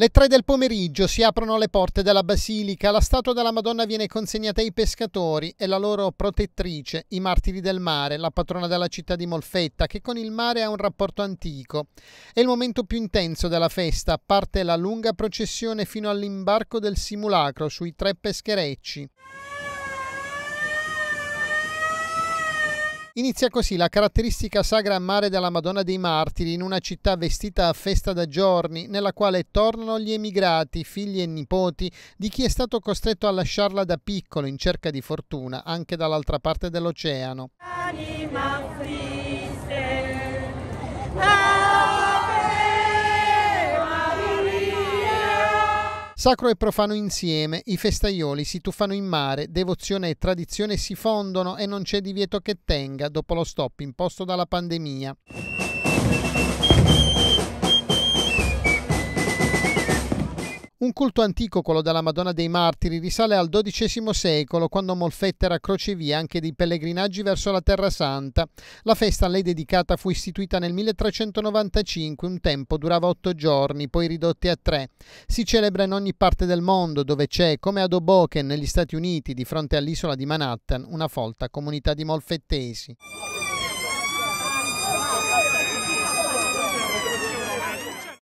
Le tre del pomeriggio si aprono le porte della basilica, la statua della Madonna viene consegnata ai pescatori e la loro protettrice, i martiri del mare, la patrona della città di Molfetta, che con il mare ha un rapporto antico. È il momento più intenso della festa, parte la lunga processione fino all'imbarco del simulacro sui tre pescherecci. Inizia così la caratteristica sagra a mare della Madonna dei Martiri in una città vestita a festa da giorni, nella quale tornano gli emigrati, figli e nipoti di chi è stato costretto a lasciarla da piccolo in cerca di fortuna, anche dall'altra parte dell'oceano. Anima free. Sacro e profano insieme, i festaioli si tuffano in mare, devozione e tradizione si fondono e non c'è divieto che tenga dopo lo stop imposto dalla pandemia. Un culto antico, quello della Madonna dei Martiri, risale al XII secolo, quando Molfetta era crocevia anche dei pellegrinaggi verso la Terra Santa. La festa a lei dedicata fu istituita nel 1395, un tempo durava otto giorni, poi ridotti a tre. Si celebra in ogni parte del mondo dove c'è, come ad Hoboken negli Stati Uniti, di fronte all'isola di Manhattan, una folta comunità di molfettesi.